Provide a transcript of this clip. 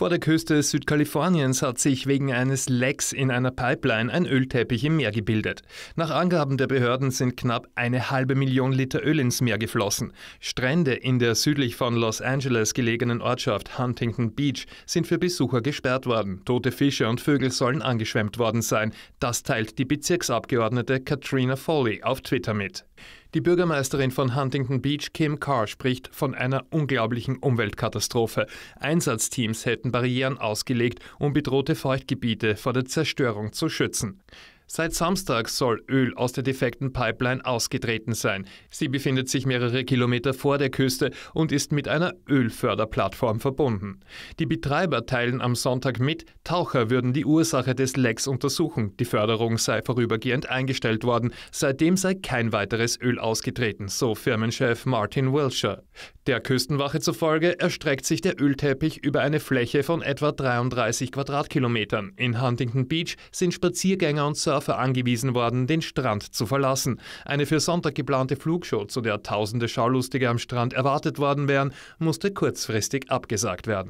Vor der Küste Südkaliforniens hat sich wegen eines Lecks in einer Pipeline ein Ölteppich im Meer gebildet. Nach Angaben der Behörden sind knapp eine halbe Million Liter Öl ins Meer geflossen. Strände in der südlich von Los Angeles gelegenen Ortschaft Huntington Beach sind für Besucher gesperrt worden. Tote Fische und Vögel sollen angeschwemmt worden sein. Das teilt die Bezirksabgeordnete Katrina Foley auf Twitter mit. Die Bürgermeisterin von Huntington Beach, Kim Carr, spricht von einer unglaublichen Umweltkatastrophe. Einsatzteams hätten Barrieren ausgelegt, um bedrohte Feuchtgebiete vor der Zerstörung zu schützen. Seit Samstag soll Öl aus der defekten Pipeline ausgetreten sein. Sie befindet sich mehrere Kilometer vor der Küste und ist mit einer Ölförderplattform verbunden. Die Betreiber teilen am Sonntag mit, Taucher würden die Ursache des Lecks untersuchen. Die Förderung sei vorübergehend eingestellt worden. Seitdem sei kein weiteres Öl ausgetreten, so Firmenchef Martin Wilshire. Der Küstenwache zufolge erstreckt sich der Ölteppich über eine Fläche von etwa 33 Quadratkilometern. In Huntington Beach sind Spaziergänger und Surfer angewiesen worden, den Strand zu verlassen. Eine für Sonntag geplante Flugshow, zu der tausende Schaulustige am Strand erwartet worden wären, musste kurzfristig abgesagt werden.